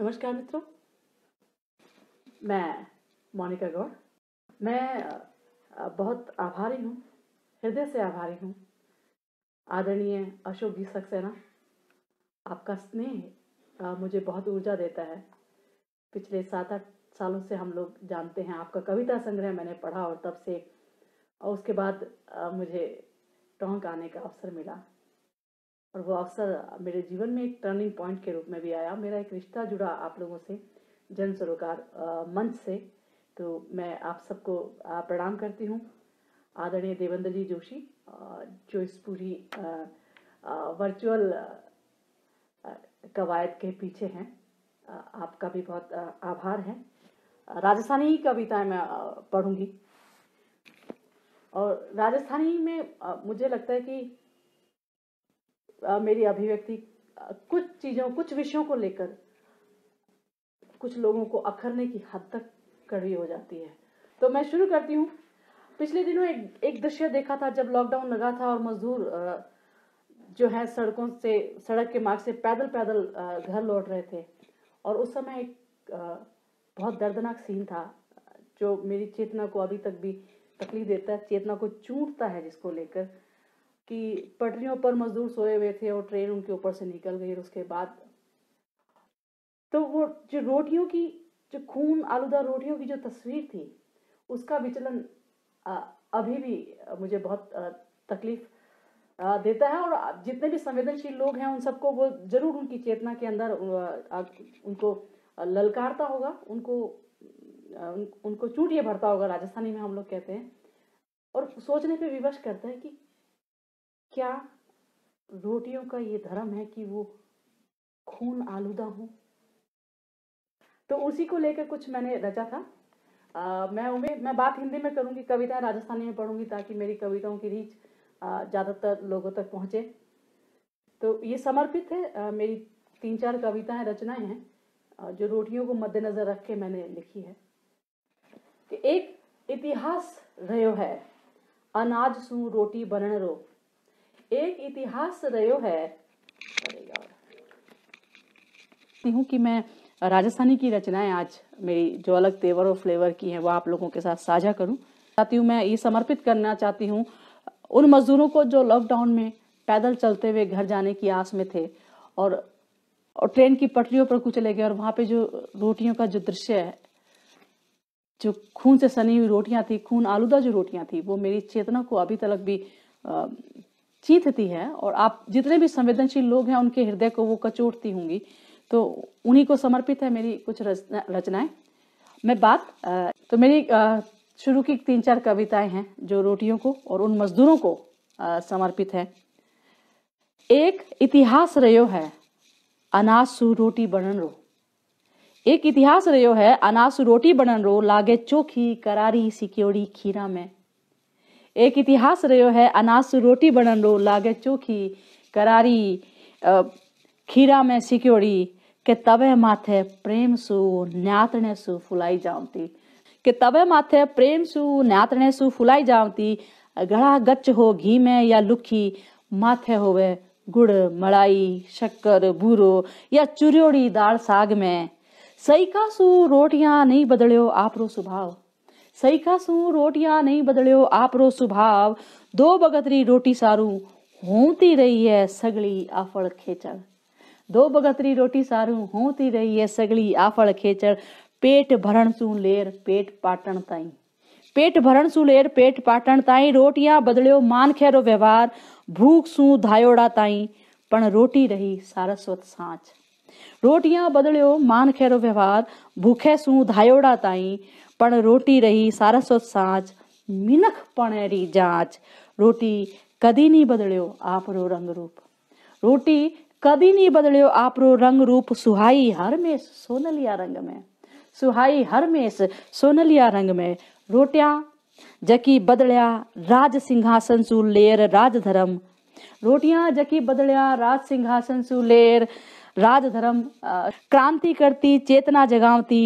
नमस्कार मित्रों मैं मोनिका गौड़ मैं बहुत आभारी हूँ हृदय से आभारी हूँ आदरणीय अशोक जी सक्सेना आपका स्नेह मुझे बहुत ऊर्जा देता है पिछले सात आठ सालों से हम लोग जानते हैं आपका कविता संग्रह मैंने पढ़ा और तब से और उसके बाद मुझे टोंक आने का अवसर मिला और वो अवसर मेरे जीवन में एक टर्निंग पॉइंट के रूप में भी आया मेरा एक रिश्ता जुड़ा आप लोगों से जन सरोकार मंच से तो मैं आप सबको प्रणाम करती हूँ आदरणीय देवेंद्र जी जोशी जो इस पूरी वर्चुअल कवायद के पीछे हैं आपका भी बहुत आभार है राजस्थानी कविताएं मैं पढ़ूंगी और राजस्थानी में मुझे लगता है कि आ, मेरी अभिव्यक्ति कुछ चीज़ों कुछ विषयों को लेकर कुछ लोगों को अखरने की हद तक कड़ी हो जाती है तो मैं शुरू करती हूँ पिछले दिनों एक एक दृश्य देखा था जब लॉकडाउन लगा था और मजदूर जो है सड़कों से सड़क के मार्ग से पैदल पैदल घर लौट रहे थे और उस समय एक बहुत दर्दनाक सीन था जो मेरी चेतना को अभी तक भी तकलीफ देता है चेतना को चूटता है जिसको लेकर कि पटरियों पर मजदूर सोए हुए थे और ट्रेन उनके ऊपर से निकल गई और उसके बाद तो वो जो रोटियों की जो खून आलूदा रोटियों की जो तस्वीर थी उसका विचलन अभी भी मुझे बहुत तकलीफ देता है और जितने भी संवेदनशील लोग हैं उन सबको वो जरूर उनकी चेतना के अंदर उनको ललकारता होगा उनको उनको चूटिए भरता होगा राजस्थानी में हम लोग कहते हैं और सोचने पे विवश करता है कि क्या रोटियों का ये धर्म है कि वो खून आलूदा हो तो उसी को लेकर कुछ मैंने रचा था आ, मैं उम्मीद मैं बात हिंदी में करूंगी कविता राजस्थानी में पढ़ूंगी ताकि मेरी कविताओं की रीच ज़्यादातर लोगों तक पहुंचे तो ये समर्पित है आ, मेरी तीन चार कविताएं रचनाएं हैं जो रोटियों को मद्देनजर रख के मैंने लिखी है कि एक इतिहास रहो है अनाज सू रोटी बनन रो एक इतिहास सदैव है कि मैं राजस्थानी की रचनाएं आज मेरी जो अलग तेवर और फ्लेवर की हैं वो आप लोगों के साथ साझा करूं चाहती हूँ मैं ये समर्पित करना चाहती हूँ उन मजदूरों को जो लॉकडाउन में पैदल चलते हुए घर जाने की आस में थे और और ट्रेन की पटरियों पर कुचले गए और वहां पे जो रोटियों का जो दृश्य है जो खून से सनी हुई रोटियां थी खून आलूदा जो रोटियां थी वो मेरी चेतना को अभी तक भी चीतती है और आप जितने भी संवेदनशील लोग हैं उनके हृदय को वो कचोटती होंगी तो उन्हीं को समर्पित है मेरी कुछ रचनाएं मैं बात तो मेरी शुरू की तीन चार कविताएं हैं जो रोटियों को और उन मजदूरों को समर्पित है एक इतिहास रयो है अनाज सु रोटी बनन रो एक इतिहास रयो है अनाज सु रोटी बनन रो लागे चोखी करारी सिक्योरी खीरा में एक इतिहास रो है अनाज रोटी बनन रो लागे चोखी करारी खीरा में सिक्योरी के तवे माथे प्रेम सु न्यातने सु फुलाई जामती के तवे माथे प्रेम सु न्यातने सु फुलाई जामती गड़ा गच्च हो घी में या लुखी माथे होवे गुड़ मलाई शक्कर भूरो या चुरियोड़ी दाल साग में सही का सु रोटियां नहीं बदलो आप रो स्वभाव सईखा सू रोटिया नहीं बदल्यो आपरो सुभाव दो बगतरी रोटी सारू होती रही है सगली आफड़ खेचड़ दो बगतरी रोटी सारू होती रही है सगली आफड़ खेचड़ पेट भरण सू लेर पेट पाटन ताई पेट भरण सू लेर पेट पाटण ताई रोटियां बदलो मान खेरो व्यवहार भूख सू धायोड़ा ताई पण रोटी रही सारस्वत सांच रोटियां बदलो मान खेरो व्यवहार भूखे सू धायोड़ा ताई पण रोटी रही સારસ્વત સાચ મિનખ પણેરી જાચ રોટી કદી નહીં બદલ્યો આપરો રંગરૂપ રોટી કદી નહીં બદલ્યો આપરો રંગરૂપ સુહાઈ હરમેશ સોનલિયા રંગ મેં सुहाई हरमेश सोनलिया रंग में रोटिया जकी बदलिया राज सिंहासन सु लेर राज धर्म रोटियां जकी बदलिया राज सिंहासन सु लेर राज धर्म क्रांति करती चेतना जगावती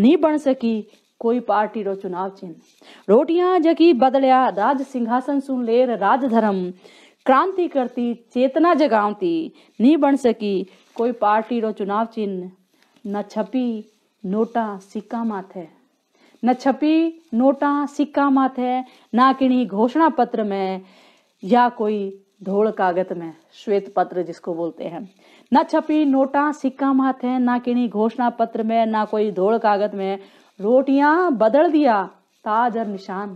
नहीं बन सकी कोई पार्टी रो चुनाव चिन्ह ચિહ્ન जगी बदलिया राज सिंहासन सुन लेर राज धर्म क्रांति करती चेतना जगावती नहीं बन सकी कोई पार्टी रो चुनाव चिन्ह न छपी नोटा सिक्का माथे न छपी नोटा सिक्का माथे ना किन्हीं घोषणा पत्र में या कोई धोल कागत में श्वेत पत्र जिसको बोलते हैं न छपी नोटा सिक्का माथे ना किन्हीं घोषणा पत्र में ना कोई धोल कागत में रोटियां बदल दिया ताज और निशान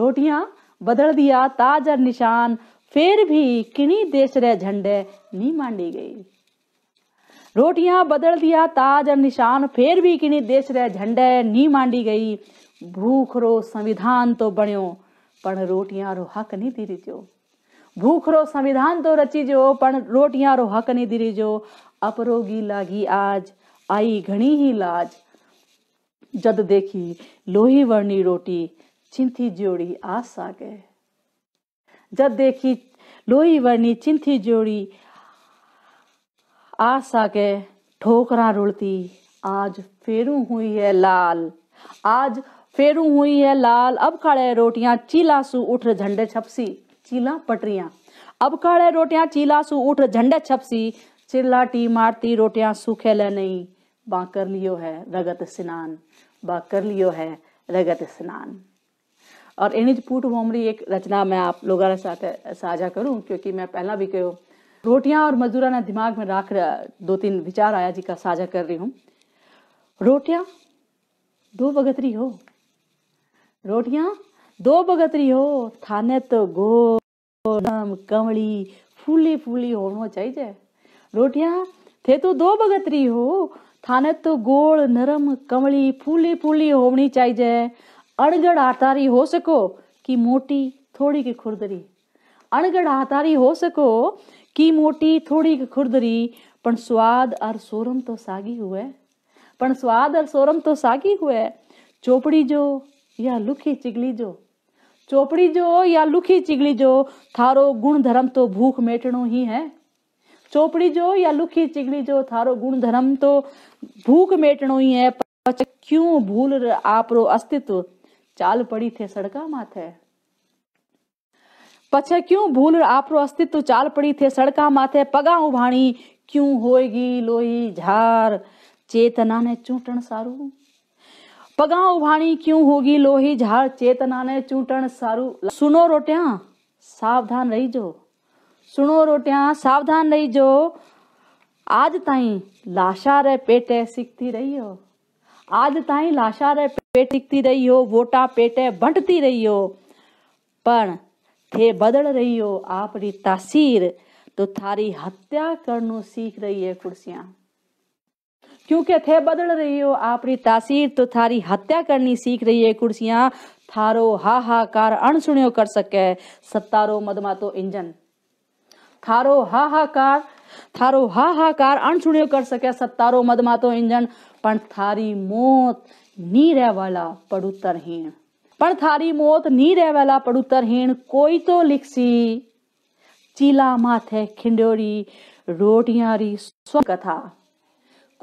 रोटियां बदल दिया ताज और निशान फिर भी किनी देश रे झंडे नी मांडी गई रोटियां बदल दिया ताज और निशान फिर भी किनी देश रे झंडे नी मांडी गई भूख रो संविधान तो बण्यो पर रोटियां रो हक नहीं दी जो भूख रो संविधान तो रची जो पण रोटियां रो हक नहीं दी जो तो अपरोगी लागी आज आई घनी ही लाज जद देखी लोही वर्णी रोटी चिंथी जोड़ी आस आ गए जद देखी लोही वर्णी चिंथी जोड़ी आस आ गए ठोकरा रुड़ती आज फेरू हुई है लाल आज फेरू हुई है लाल अब खड़े रोटियां चीला सू उठ झंडे छपसी चीला पटरियां अब खड़े रोटियां चीला सू उठ झंडे छपसी चिल्लाटी मारती रोटियां सूखे ले नहीं बा कर लियो है रगत स्नान बा कर लियो है रगत स्नान और इनिज पूट मोमरी एक रचना मैं आप लोगों के साथ साझा करूं क्योंकि मैं पहला भी कहो रोटियां और मजदूरा ने दिमाग में राख दो तीन विचार आया जी का साझा कर रही हूं रोटियां दो बगतरी हो रोटियां दो बगतरी हो थाने तो गो कमली फूली फूली होनो चाहिए रोटियां थे तो दो बगतरी हो तो गोल नरम कमली फूली फूली होवनी चाहिए जाए અણગડ आतारी हो सको कि मोटी थोड़ी की खुरदरी अणगढ़ आतारी हो सको कि मोटी थोड़ी की खुरदरी पर स्वाद और सोरम तो सागी हुए पण स्वाद और सोरम तो सागी हुए चोपड़ी जो या लुखी चिगली जो चोपड़ी जो या लुखी चिगली जो थारो गुण धर्म तो भूख मेटणो ही है चोपड़ी जो या लुखी चिगड़ी जो थारो गुण धर्म तो भूख મેટણો હી હે પછી ક્યું आप रो अस्तित्व चाल पड़ी थे सड़का माथे पछे क्यों भूल आप रो अस्तित्व चाल पड़ी थे सड़का माथे पगा उभाणी क्यों होएगी लोही झार चेतना ने चूटन सारू पगा उभाणी क्यों होगी लोही झार चेतना ने चूटन सारू सुनो रोटियां सावधान रही जो सुनो रोटियां सावधान जो आज ताई लाशा रे पेटे सीखती रही हो आज ताई लाशा रे पेट सीखती रही हो वोटा पेटे बंटती रही हो पर थे बदल रही हो आपरी तासीर तो थारी हत्या करनो सीख रही है कुर्सियां क्योंकि थे बदल रही हो आपरी तासीर तो थारी हत्या करनी सीख रही है कुर्सियां थारो हाहाकार अणसुण्यो कर सके सत्तारो मदमा तो इंजन थारो हाहाकार थारो हाहाकार अनसुनियो कर सके सत्तारो मदमातो इंजन पर थारी मौत नी रह वाला पड़ुतरहीन पर थारी मौत नी रह वाला पड़ुतरहीन कोई तो लिखसी चीला माथे खिंडोरी रोटियां री स्वप्न कथा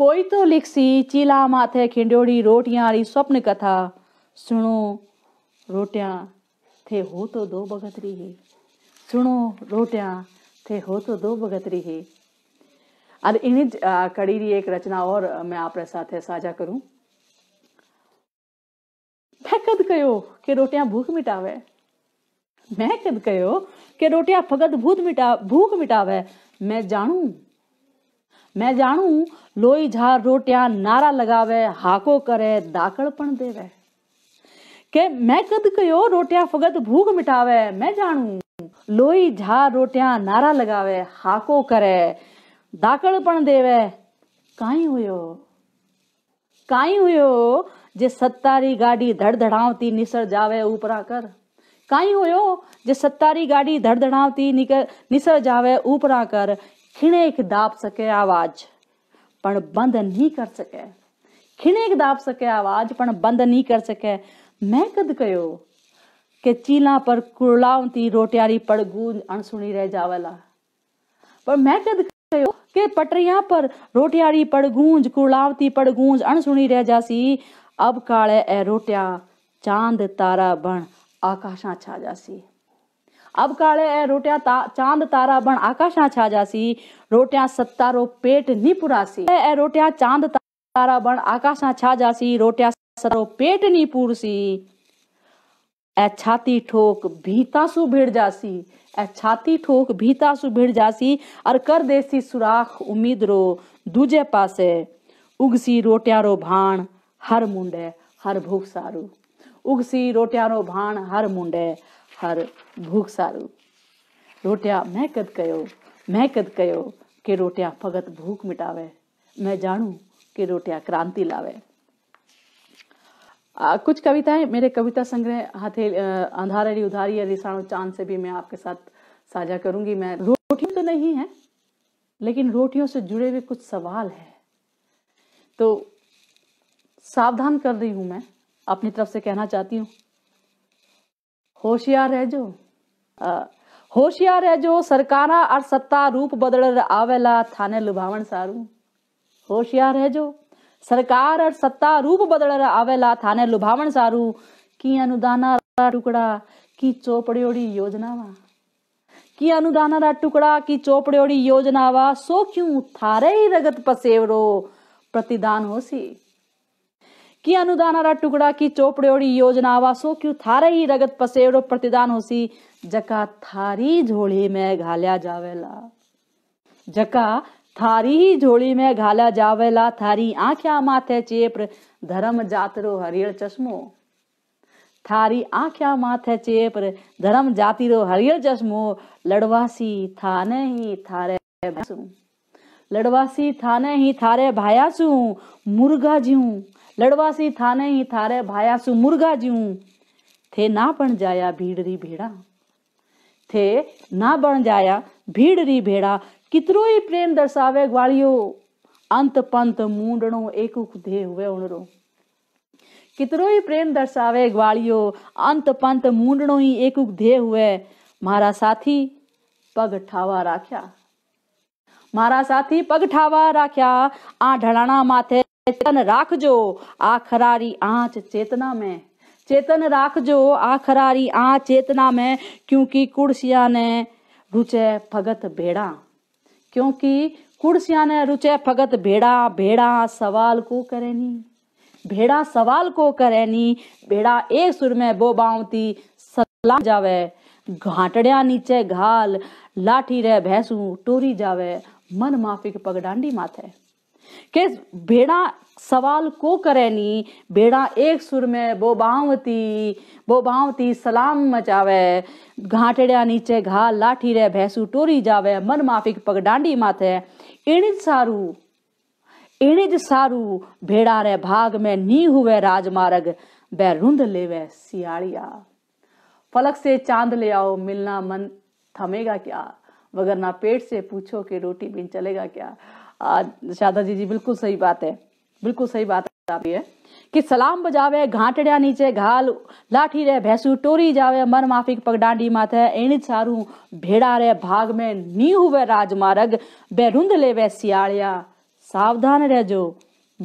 कोई तो लिखसी चीला माथे खिंडोरी रोटियां री स्वप्न कथा सुनो रोटियां थे हो तो दो बगतरी है सुनो रोटियां थे हो तो दो भगतरी ही और इन्हीं कड़ी की एक रचना और मैं आप साथ साझा करूं मैं कद कयो कि रोटियां भूख मिटावे मैं कद कयो कि रोटियां फगत भूत मिटा भूख मिटावे मैं जानू मैं जानू लोई झार रोटियां नारा लगावे हाको करे दाकड़पण देवे के मैं कद कयो रोटियां फगत भूख मिटावे मैं जानू लोई झा रोटियां नारा लगावे हाको करे दाकड़ पण देवे काई हुयो काई हुयो जे सत्तारी गाड़ी धड़धड़ावती निसर जावे ऊपरा कर काई हुयो जे सत्तारी गाड़ी धड़धड़ावती निसर जावे ऊपरा कर खिणे एक दाब सके आवाज पण बंद नहीं कर सके खिणे एक दाब सके आवाज पण बंद नहीं कर सके मैं कद कयो के चीला पर कुरलावती रोटियारी पर गूंज अणसुणी रह जावला पर मैं कद के पटरिया पर रोटियारी पर गूंज कुरलावती पर गूंज अणसुणी रह जासी अब काले ए रोटिया चांद तारा बन आकाशा छा जासी अब काले ए रोटिया ता, चांद तारा बन आकाशा छा जासी रोटिया सत्ता रो पेट नी पुरासी ए रोटिया चांद तारा बन आकाशा छा जासी रोटिया सत्ता रो पेट नी पुरसी ए छाती ठोक भीतासु भिड़ जासी ए छाती ठोक भीतासु भिड़ जासी और कर देसी सुराख उम्मीद रो दूजे पासे उगसी रोटिया रो भाण हर मुंडे हर भूख सारू उगसी रोटिया रो भाण हर मुंडे हर भूख सारू रोटिया मैं कद कयो मैं कद कयो कि रोटिया फगत भूख मिटावे मैं जानू के रोटिया क्रांति लावे आ, कुछ कविताएं मेरे कविता संग्रह हाथे अंधार अली उधारी अली चांद से भी मैं आपके साथ साझा करूंगी मैं रोटियों तो नहीं है लेकिन रोटियों से जुड़े हुए कुछ सवाल है तो सावधान कर रही हूं मैं अपनी तरफ से कहना चाहती हूं होशियार है जो होशियार है जो सरकारा और सत्ता रूप बदल आवेला थाने लुभावन सारू होशियार है जो सरकार और सत्ता रूप बदल आवेला थाने लुभावन सारू की अनुदाना टुकड़ा की चोपड़ोड़ी योजनावा की अनुदाना टुकड़ा की चोपड़ोड़ी योजनावा सो क्यों थारे ही रगत पसेवरो प्रतिदान होसी की अनुदाना टुकड़ा की चोपड़ोड़ी योजनावा सो क्यों थारे ही रगत पसेवरो प्रतिदान होसी जका थारी झोली में घाल जावेला जका थारी ही झोली में घाला जावेला थारी आख्या माथे चेप्र धर्म जातरो हरियल चश्मो थारी आख्या माथे चेप्र धर्म जातिरो हरियल चश्मो लड़वासी थाने ही थारे लड़वासी थाने ही थारे भायासू मुर्गा जीऊ लड़वासी थाने ही थारे भायासू मुर्गा जीऊ थे ना पण जाया भीड़ री भेड़ा थे ना बन जाया भीड़ री भेड़ा कितरो ही प्रेम दर्शावे ग्वालियो अंत पंत मूडणो एक दे हुए उनरो कितरो ही प्रेम दर्शावे ग्वालियो अंत पंत मूडणो ही एक दे हुए मारा साथी पग ठावा राख्या मारा साथी पग ठावा राख्या आ ढलाना माथे चेतन राख जो आ खरारी आंच चेतना में चेतन राख जो आ खरारी आ चेतना में क्योंकि कुड़सिया ने रुचे भगत भेड़ा क्योंकि ने रुचे फगत भेड़ा भेड़ा सवाल को करेनी भेड़ा सवाल को करेनी भेड़ा एक सुर में बो बाउती सलाम जावे घाटड़िया नीचे घाल लाठी रे भैंसू टोरी जावे मन माफिक पगडांडी माथे के भेड़ा सवाल को करैनी भेड़ा एक सुर में बो बावती सलाम मचावे घाटड़िया नीचे घा लाठी रे भैंसू टोरी जावे मन माफिक पग डांडी माथे इणिज सारू इणिज सारू भेड़ा रे भाग में नी हुए राजमार्ग बैरुंद लेवे सियाड़िया फलक से चांद ले आओ मिलना मन थमेगा क्या वगरना पेट से पूछो कि रोटी बिन चलेगा क्या शादा जी जी बिल्कुल सही बात है बिल्कुल सही बात है कि सलाम बजावे घाटड़िया नीचे घाल लाठी रे भैंसू टोरी जावे मन माफी पग डांडी माथे एण सारू भेड़ा रे भाग में नी हुए राजमार्ग बेरुंद वे सियाड़िया सावधान जो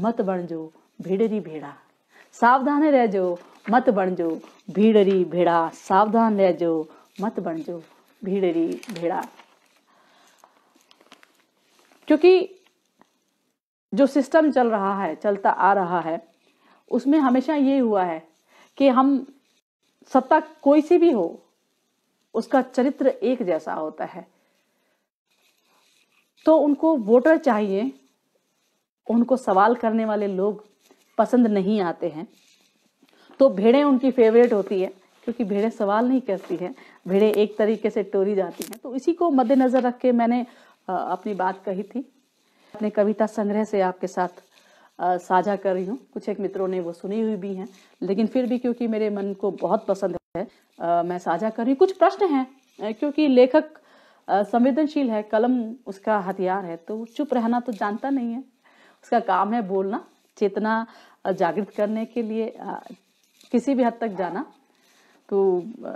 मत बन जो भीड़री भेड़ा सावधान रह जो मत बन जो भीड़री भेड़ा सावधान रह जो मत बन जो भीड़री भेड़ा क्योंकि जो सिस्टम चल रहा है चलता आ रहा है उसमें हमेशा ये हुआ है कि हम सत्ता कोई सी भी हो उसका चरित्र एक जैसा होता है तो उनको वोटर चाहिए उनको सवाल करने वाले लोग पसंद नहीं आते हैं तो भेड़ें उनकी फेवरेट होती है क्योंकि भेड़ें सवाल नहीं करती हैं भेड़ें एक तरीके से टोरी जाती हैं तो इसी को मद्देनज़र रख के मैंने अपनी बात कही थी अपने कविता संग्रह से आपके साथ साझा कर रही हूँ कुछ एक मित्रों ने वो सुनी हुई भी हैं लेकिन फिर भी क्योंकि मेरे मन को बहुत पसंद है आ, मैं साझा कर रही हूँ कुछ प्रश्न हैं क्योंकि लेखक संवेदनशील है कलम उसका हथियार है तो चुप रहना तो जानता नहीं है उसका काम है बोलना चेतना जागृत करने के लिए आ, किसी भी हद तक जाना तो आ,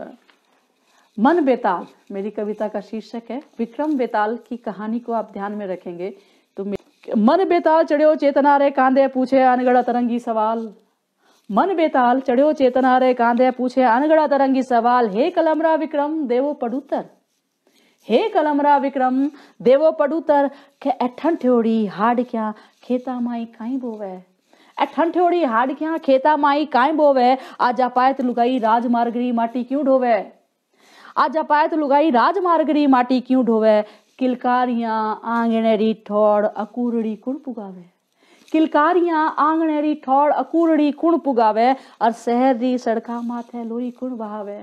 मन बेताल मेरी कविता का शीर्षक है विक्रम बेताल की कहानी को आप ध्यान में रखेंगे मन बेताल चढ़ो चेतना रे कांधे पूछे अनगढ़ तरंगी सवाल मन बेताल चढ़ो चेतना रे कांधे पूछे अनगढ़ तरंगी सवाल हे कलमरा विक्रम देवो पडुतर हे कलमरा विक्रम देवो पडुतर के अठन ठोड़ी हाड क्या खेता माई काई बोवे अठन ठोड़ी हाड क्या खेता माई काई बोवे आज अपायत लुगाई राजमार्गरी माटी क्यों ढोवे आज अपायत लुगाई राजमार्गरी माटी क्यों ढोवे किलकारियां आंगणेरी ठोड़ अकूरड़ी कुण पुगावे किलकारियां आंगणेरी ठोड़ अकूरड़ी कुण पुगावे और शहर री सड़का माथे लोई कुण बहावे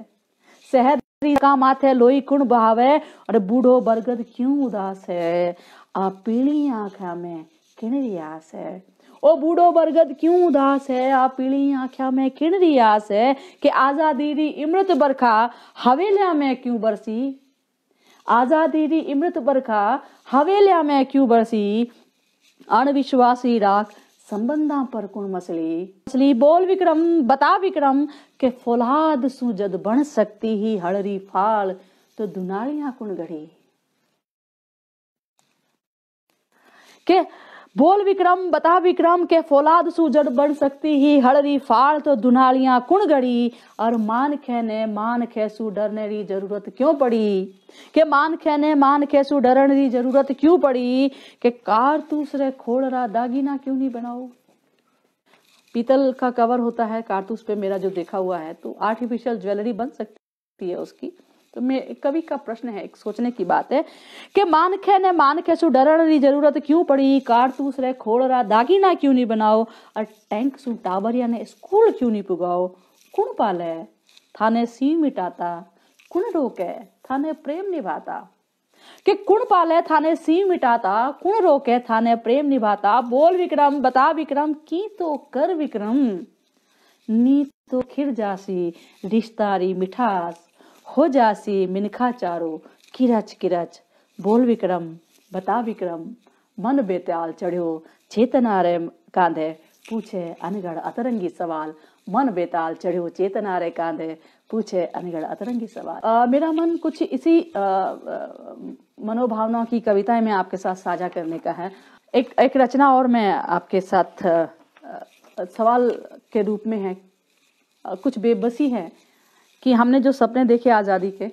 शहर री का माथे लोई कुण बहावे और बूढ़ो बरगद क्यों उदास है आ पीली आख्या में किणरी आस है ओ बूढ़ो बरगद क्यों उदास है आ पीली आख्या में किणरी आस है कि आजादी री अमृत बरखा हवेलिया में क्यों बरसी આઝાદીની ઇમૃત बरखा हवेलिया में क्यों बरसी અણવિશ્વાસી राख संबंधा पर कुण मसली मसली बोल विक्रम बता विक्रम के फौलाद सुजद बन सकती ही हड़री फाल तो दुनालिया कुण घड़ी के बोल विक्रम बता विक्रम के फौलाद सुजड़ बन सकती ही हड़री फाल तो दुनालियां कुण गड़ी और मान खेने मान खेसु डरने री जरूरत क्यों पड़ी के मान खेने मान खेसु डरने री जरूरत क्यों पड़ी के कार दूसरे खोल रहा दागीना क्यों नहीं बनाओ पीतल का कवर होता है कारतूस पे मेरा जो देखा हुआ है तो आर्टिफिशियल ज्वेलरी बन सकती है उसकी तो मैं कवि का प्रश्न है एक सोचने की बात है कि मानखे ने मानखे सु डरण री जरूरत क्यों पड़ी कारतूस रे खोड़ रहा दागीना क्यों नहीं बनाओ और टैंक सु टावरिया ने स्कूल क्यों नहीं पुगाओ कौन पाले थाने सी मिटाता कुण रोके थाने प्रेम निभाता कि कुण पाले थाने सी मिटाता कुण रोके थाने प्रेम निभाता बोल विक्रम बता विक्रम की तो कर विक्रम नी तो खिर जासी रिश्तारी मिठास हो जासी मिनखा चारो किरच किरच बोल विक्रम बता विक्रम मन बेताल चेतना रे कांधे पूछे अनगढ़ अतरंगी सवाल मन बेताल चढ़ो चेतना रे कांधे पूछे अनगढ़ अतरंगी सवाल आ, मेरा मन कुछ इसी आ, मनोभावनाओं की कविताएं मैं आपके साथ साझा करने का है एक एक रचना और मैं आपके साथ आ, सवाल के रूप में है कुछ बेबसी है कि हमने जो सपने देखे आज़ादी के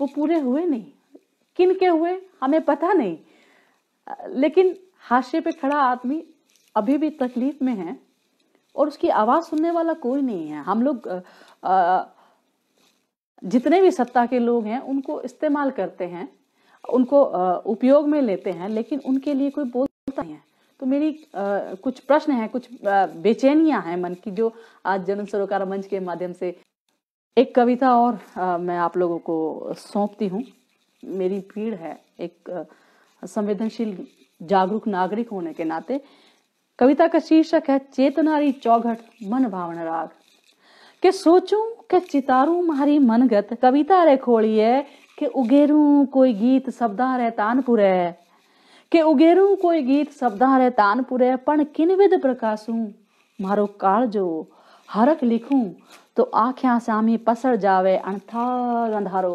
वो पूरे हुए नहीं किन के हुए हमें पता नहीं लेकिन हाशिए पे खड़ा आदमी अभी भी तकलीफ में है और उसकी आवाज़ सुनने वाला कोई नहीं है हम लोग जितने भी सत्ता के लोग हैं उनको इस्तेमाल करते हैं उनको उपयोग में लेते हैं लेकिन उनके लिए कोई बोलता नहीं है तो मेरी आ, कुछ प्रश्न है कुछ बेचैनियां हैं मन की जो आज जन्म सरोकार मंच के माध्यम से एक कविता और आ, मैं आप लोगों को सौंपती हूँ मेरी पीढ है एक संवेदनशील जागरूक नागरिक होने के नाते कविता का शीर्षक है चेतनारी चौघट मन भावन राग के सोचूं के चितारू मारी मनगत कविता रे खोड़ी है के उगेरू कोई गीत शब्दा रे तानपुर है કે ઉગેરું કોઈ ગીત શબ્દારે તાનપુરે પણ કિનવિદ પ્રકાશું મારો કાળજો હરક લીખું તો આંખ્યા સામે પસર જાવે અણથાગ અંધારો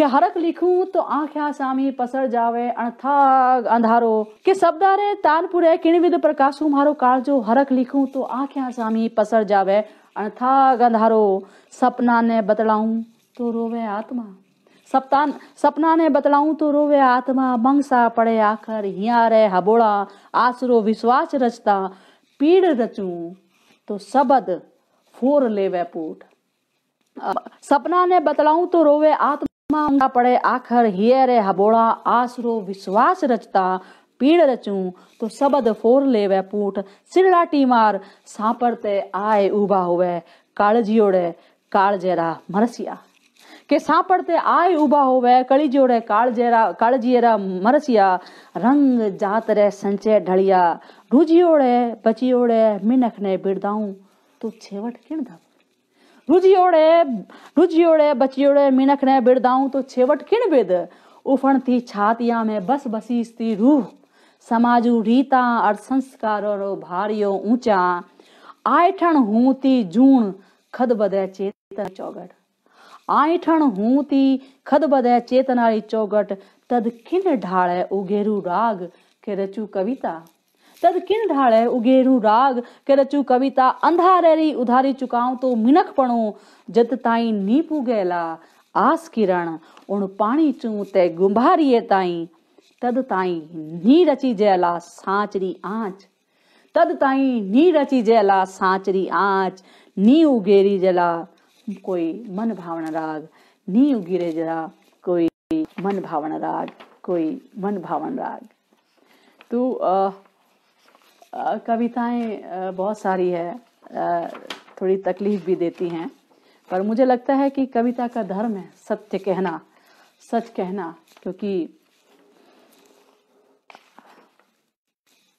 કે હરક લીખું તો આંખ્યા સામે પસર જાવે અણથાગ અંધારો કે શબ્દારે તાનપુરે કિણવિદ પ્રકાશું મારો કાળજો હરક લીખું તો આંખ્યા સામે પસર જાવે અણથાગ અંધારો સપનાને બતલાઉં તો રોવે આત્મા सप्तान सपना ने बतलाऊं तो रोवे आत्मा मंगसा पड़े आकर हिया रे हबोड़ा आसरो विश्वास रचता पीड़ रचू तो सबद फोर ले पूट सपना ने बतलाऊं तो रोवे आत्मा मंगसा पड़े आखर हिये रे हबोड़ा आसरो विश्वास रचता पीड़ रचू तो सबद फोर ले वैपूट सिरलाटी मार सांपड़ते आए उबा जियोड़े कालजियोड़े कालजेरा मरसिया के सापड़ते आय उबा होवे कली जोड़े काल जेरा काल जियरा मरसिया रंग जात रे संचे ढलिया रुजियोड़े बचियोड़े मिनख ने बिरदाऊं तू छेवट किन दब रुजियोड़े रुजियोड़े बचियोड़े मिनख ने बिरदाऊं तो छेवट किन बेद उफन थी छातिया में बस बसीस थी रूह समाज रीता और संस्कार और भारियो ऊंचा आयठन हूं थी जून खद बदे चेतन चौगढ़ आइठण हूती खद बदे चौगट तद किन ढाड़े उगेरू राग के रचू कविता तद किन ढाड़े उगेरू राग के रचू कविता अंधारे री उधारी चुकाऊं तो मिनख पणो जत ताई नी पुगेला आस किरण उन पानी चू ते गुंभारिये ताई तद ताई नी रची जेला सांचरी आंच तद ताई नी रची जैला साचरी आंच नी उगेरी जला कोई मन भावना राग नी गिरे जरा कोई मन भावना राग कोई मन भावन राग तो कविताएं बहुत सारी है आ, थोड़ी तकलीफ भी देती हैं पर मुझे लगता है कि कविता का धर्म है सत्य कहना सच कहना क्योंकि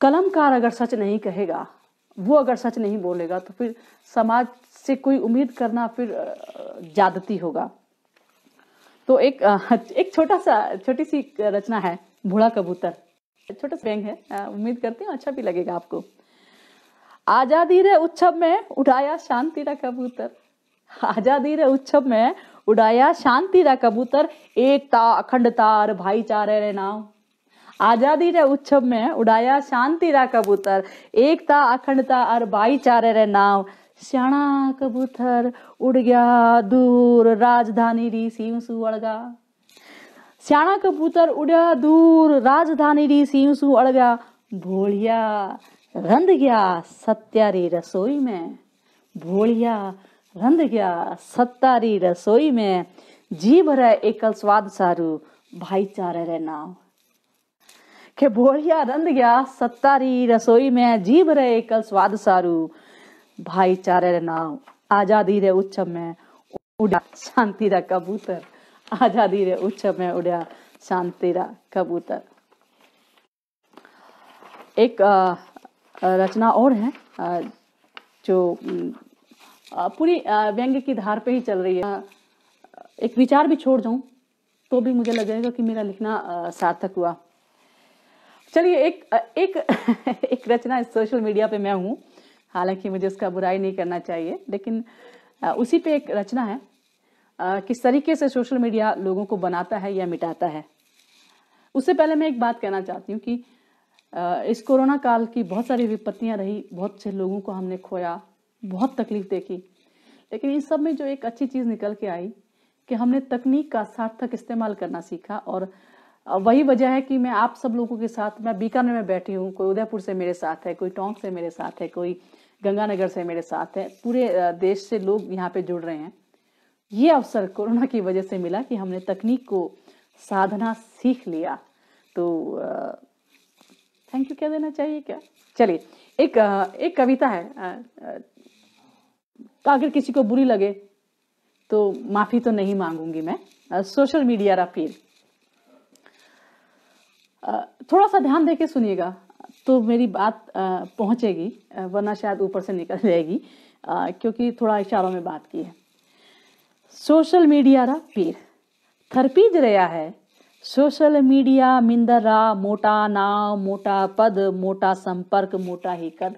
कलमकार अगर सच नहीं कहेगा वो अगर सच नहीं बोलेगा तो फिर समाज से कोई उम्मीद करना फिर ज्यादती होगा तो एक एक छोटा सा छोटी सी रचना है बूढ़ा कबूतर छोटा सा व्यंग है उम्मीद करती हूँ अच्छा भी लगेगा आपको आजादी रे उत्सव में उड़ाया शांति रा कबूतर आजादी रे उत्सव में उड़ाया शांति रा कबूतर एकता अखंडता और भाईचारे रे नाव आजादी रे उत्सव में उड़ाया शांति रा कबूतर एकता अखंडता और भाईचारे रे नाव श्याणा कबूतर उड़ गया दूर राजधानी री सीव सुअड़गा श्याणा कबूतर उड़ा दूर राजधानी री सीव सुअड़गा भोलिया रंध गया सत्यारी रसोई में भोलिया रंध गया सत्तारी रसोई में जी भरे एकल स्वाद सारू भाईचारे रे नाव के भोलिया रंध गया सत्तारी रसोई में जी भरे एकल स्वाद सारू भाईचारे नाम आजादी रे उच्च में उड़ा शांति रा कबूतर आजादी रे उच्च में उड़ा शांति रा कबूतर एक आ, रचना और है आ, जो पूरी व्यंग्य की धार पे ही चल रही है एक विचार भी छोड़ जाऊं तो भी मुझे लगेगा कि मेरा लिखना सार्थक हुआ चलिए एक एक एक रचना सोशल मीडिया पे मैं हूँ हालांकि मुझे उसका बुराई नहीं करना चाहिए लेकिन उसी पे एक रचना है किस तरीके से सोशल मीडिया लोगों को बनाता है या मिटाता है उससे पहले मैं एक बात कहना चाहती हूँ कि इस कोरोना काल की बहुत सारी विपत्तियाँ रही बहुत से लोगों को हमने खोया बहुत तकलीफ देखी लेकिन इन सब में जो एक अच्छी चीज़ निकल के आई कि हमने तकनीक का सार्थक इस्तेमाल करना सीखा और वही वजह है कि मैं आप सब लोगों के साथ मैं बीकानेर में बैठी हूँ कोई उदयपुर से मेरे साथ है कोई टोंक से मेरे साथ है कोई गंगानगर से मेरे साथ हैं पूरे देश से लोग यहाँ पे जुड़ रहे हैं ये अवसर कोरोना की वजह से मिला कि हमने तकनीक को साधना सीख लिया तो थैंक यू क्या देना चाहिए क्या चलिए एक एक कविता है तो अगर किसी को बुरी लगे तो माफी तो नहीं मांगूंगी मैं सोशल मीडिया अपील थोड़ा सा ध्यान देके सुनिएगा तो मेरी बात पहुंचेगी वरना शायद ऊपर से निकल जाएगी क्योंकि थोड़ा इशारों में बात की है सोशल मीडिया रा पीर थरपीज रहा है सोशल मीडिया रा मोटा नाव मोटा पद मोटा संपर्क मोटा ही कद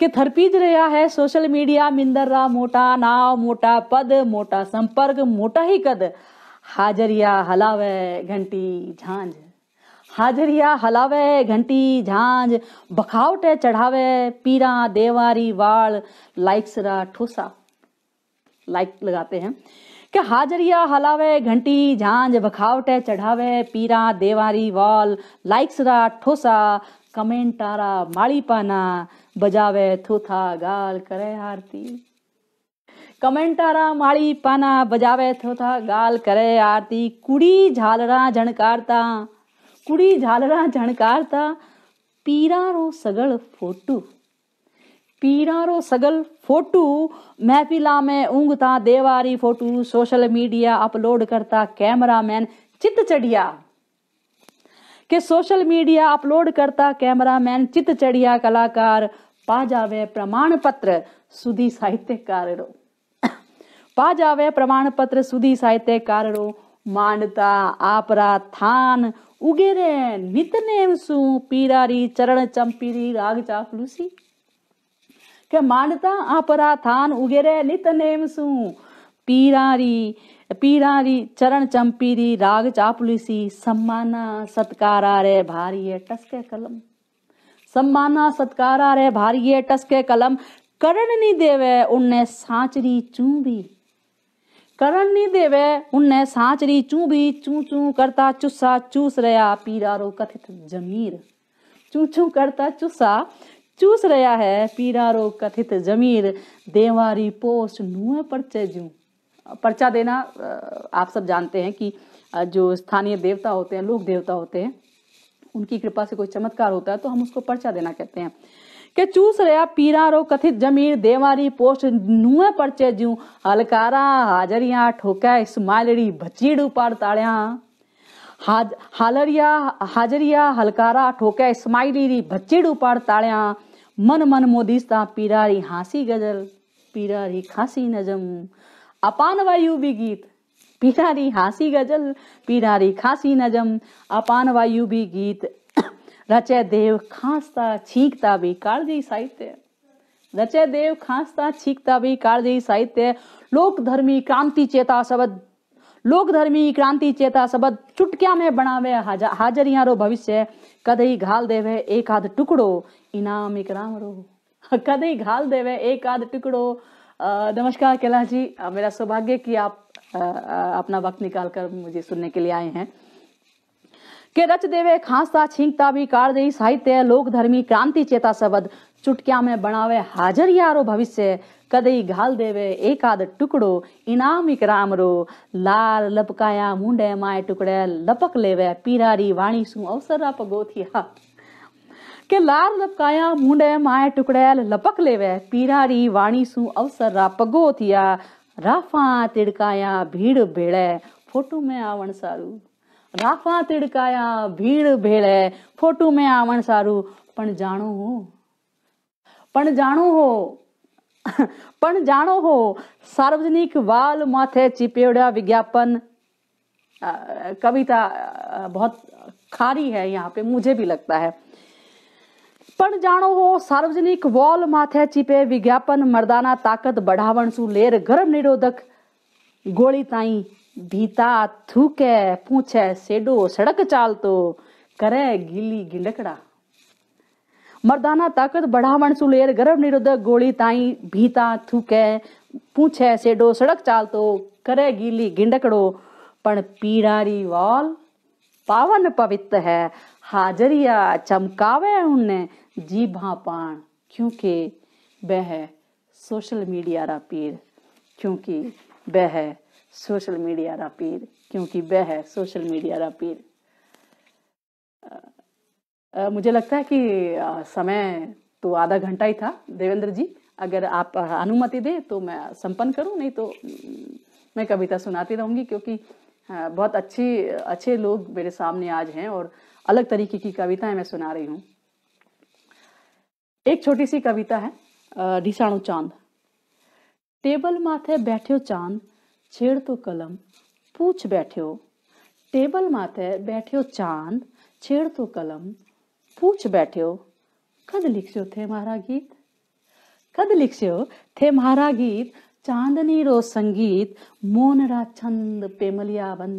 के थरपीज रहा है सोशल मीडिया रा मोटा नाव मोटा पद मोटा संपर्क मोटा ही कद हाजरिया हलावे घंटी झांझ हाजरिया हलावे घंटी झांझ बखावटे चढ़ावे पीरा देवारी वाल लाइक्सरा ठोसा लाइक लगाते हैं कि हाजरिया हलावे घंटी झांझ बखावटे चढ़ावे पीरा देवारी वाल लाइक्सरा ठोसा कमेंटारा पाना बजावे थोथा गाल करे आरती कमेंटारा माली पाना बजावे थोथा गाल करे आरती कुडी झालरा झणकारता कुड़ी झालरा झणकार था पीरारो सगल फोटू पीरारो सगल फोटू महफिला में ऊंगता देवारी फोटू सोशल मीडिया अपलोड करता कैमरामैन चित चढ़िया के सोशल मीडिया अपलोड करता कैमरामैन चित चढ़िया कलाकार पा जावे प्रमाण पत्र सुधी साहित्यकार रो पा जावे प्रमाण पत्र सुधी साहित्यकार रो मानता आपरा थान उगेरे नितनेम सु पीरारी चरण चंपीरी राग चाकलूसी के मानता आपरा थान उगेरे नितनेम सु पीरारी पीरारी चरण चंपीरी राग चापलूसी सम्माना सत्कारा रे भारी है टसके कलम सम्माना सत्कारा रे भारी है टसके कलम करण नी देवे उनने साचरी चूंबी करण नी देवे उनने सांचरी चू भी चू चू करता चुस्सा चूस रहा पीरा रो कथित जमीर चू चू करता चुस्सा चूस रहा है पीरा रो कथित जमीर देवारी पोस्ट नुए परचे जू पर्चा देना आप सब जानते हैं कि जो स्थानीय देवता होते हैं लोक देवता होते हैं उनकी कृपा से कोई चमत्कार होता है तो हम उसको पर्चा देना कहते हैं के चूस रहा पीरा रो कथित जमीर देवारी पोस्ट नुए परचे जू हलकारा हाजरिया ठोके इस्माइलरी बचीड़ू पर ताड़िया हालरिया हाजरिया हलकारा ठोके इस्माइलरी बचीड़ू पर ताड़िया मन मन मोदीस्ता पीरा री हाँसी गजल पीरा री खासी नजम अपान वायु भी गीत पीरारी हासी गजल पीरारी खासी नजम अपान वायु भी गीत रचै देव खांसता छींकता भी कालजयी साहित्य रचै देव खांसता छींकता भी कालजयी साहित्य लोकधर्मी क्रांति चेता शब्द लोकधर्मी क्रांति चेता शब्द चुटकिया में बनावे हाजरिया रो भविष्य कदई घाल देवे एक आध टुकड़ो इनाम एक राम रो कदई घाल देवे एक आध टुकड़ो नमस्कार कैलाश जी मेरा सौभाग्य कि आप अपना वक्त निकाल कर मुझे सुनने के लिए आए हैं के रच देवे खांसता छींकता भी कार दे साहित्य लोक धर्मी क्रांति चेता शब्द चुटकिया में बनावे हाजर यारो भविष्य कदई घाल देवे एक आध टुकड़ो इनाम इकराम रो लाल लपकाया मुंडे माए टुकड़े लपक लेवे पीरारी वाणी सु अवसर आप गोथिया के लार लपकाया मुंडे माए टुकड़े लपक लेवे पीरारी वाणी सु अवसर रा पगो थिया राफा तिड़काया भीड़ भेड़े फोटो में आवन सारू राफा तिड़काया भीड़ भेड़े फोटो में आवन सारू पण जाणू हो पण जाणू हो पण जाणो हो सार्वजनिक वाल माथे चिपेड़ा विज्ञापन कविता बहुत खारी है यहाँ पे मुझे भी लगता है पण जाणो हो सार्वजनिक वॉल माथे चिपे विज्ञापन मर्दाना ताकत बढ़ावन सु लेर गर्म निरोधक गोली ताई भीता थूके पूछे सेडो सड़क चाल तो करे गीली गिंडकड़ा मर्दाना ताकत बढ़ावन सुलेर गर्भ निरोधक गोली ताई भीता थूके पूछे सेडो सड़क चाल तो करे गीली गिंडकड़ो पण पीड़ारी वाल पावन पवित्र है हाजरिया चमकावे उनने जी भापाण क्योंकि वह सोशल मीडिया रा पीर क्योंकि वह सोशल मीडिया रा पीर क्योंकि वह है सोशल मीडिया रा पीर आ, मुझे लगता है कि आ, समय तो आधा घंटा ही था देवेंद्र जी अगर आप अनुमति दे तो मैं संपन्न करूं नहीं तो मैं कविता सुनाती रहूंगी क्योंकि आ, बहुत अच्छी अच्छे लोग मेरे सामने आज हैं और अलग तरीके की कविताएं मैं सुना रही हूं एक छोटी सी कविता है ढिसाणु चांद टेबल माथे बैठे चांद छेड़ तो कलम पूछ बैठ्यो टेबल माथे बैठ्यो चांद छेड़ तो कलम पूछ बैठ्यो कद लिखियो थे मारा गीत कद लिखियो थे मारा गीत चांदनी रो संगीत मोन रा छंद पेमलिया बन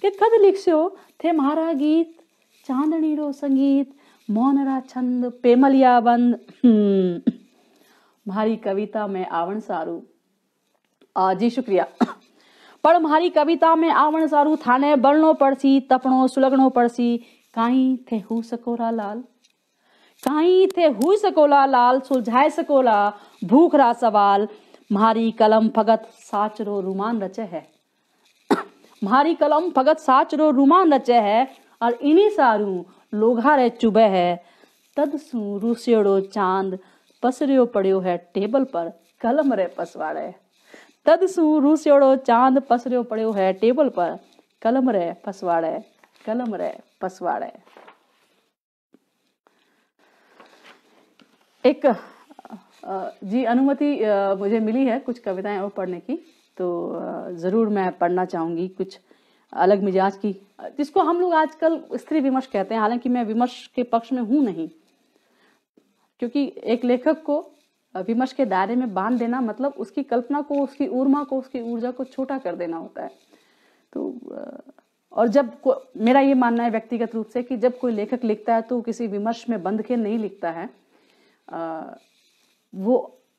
के कद लिखियो थे मारा गीत चांदनी रो संगीत मौन रा छंद पेमलिया बंद हम्म, मारी कविता में आवण सारू जी शुक्रिया पढ़ मारी कविता में आवण सारू थाने बलणो पड़सी तपणो सुलगनो पड़सी काई थे हु सकोरा लाल काई थे हु सकोला लाल सुलझाए सकोला भूखरा सवाल मारी कलम भगत साचरो रुमान रचे है मारी कलम भगत साचरो रुमान रचे है और इन्हीं सारू लोघा रे चुबे है तद सू रुसेड़ो चांद पसरियो पड़ियो है टेबल पर कलम रे पसवाड़े तद सु रूस्योड़ो चांद पसरियो पड़ो है टेबल पर कलम रे पसवाड़े कलम रे पसवाड़े एक जी अनुमति मुझे मिली है कुछ कविताएं और पढ़ने की तो ज़रूर मैं पढ़ना चाहूंगी कुछ अलग मिजाज की जिसको हम लोग आजकल स्त्री विमर्श कहते हैं हालांकि मैं विमर्श के पक्ष में हूं नहीं क्योंकि एक लेखक को विमर्श के दायरे में बांध देना मतलब उसकी कल्पना को उसकी ऊर्मा को उसकी ऊर्जा को छोटा कर देना होता है तो और जब को, मेरा ये मानना है व्यक्तिगत रूप से कि जब कोई लेखक लिखता है तो किसी विमर्श में बंध के नहीं लिखता है वो